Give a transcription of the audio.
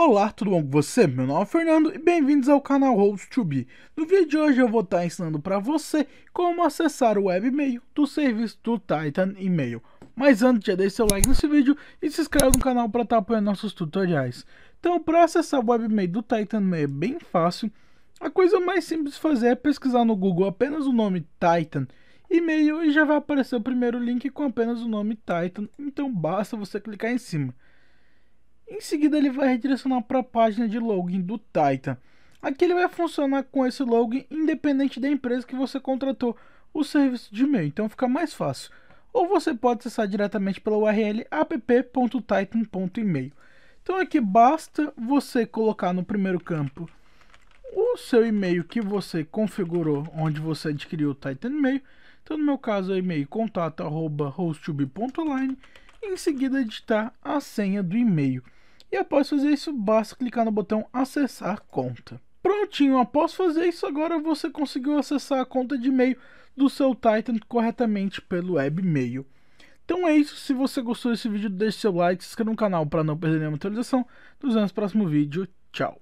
Olá, tudo bom com você? Meu nome é Fernando e bem-vindos ao canal Host Be. No vídeo de hoje eu vou estar ensinando para você como acessar o webmail do serviço do Titan Email. Mas antes, já deixe seu like nesse vídeo e se inscreve no canal para estar apoiando nossos tutoriais. Então, para acessar o webmail do Titan Email é bem fácil. A coisa mais simples de fazer é pesquisar no Google apenas o nome Titan e-mail e já vai aparecer o primeiro link com apenas o nome Titan, então basta você clicar em cima. Em seguida ele vai redirecionar para a página de login do Titan. Aqui ele vai funcionar com esse login independente da empresa que você contratou o serviço de e-mail, então fica mais fácil. Ou você pode acessar diretamente pela URL app.titan.email. Então aqui basta você colocar no primeiro campo o seu e-mail que você configurou onde você adquiriu o Titan e-mail. Então no meu caso é o e-mail contato@hostube.online em seguida digitar a senha do e-mail. E após fazer isso, basta clicar no botão acessar conta. Prontinho, após fazer isso, agora você conseguiu acessar a conta de e-mail do seu Titan corretamente pelo webmail. Então é isso, se você gostou desse vídeo, deixe seu like, se inscreva no canal para não perder nenhuma atualização. Nos vemos no próximo vídeo, tchau!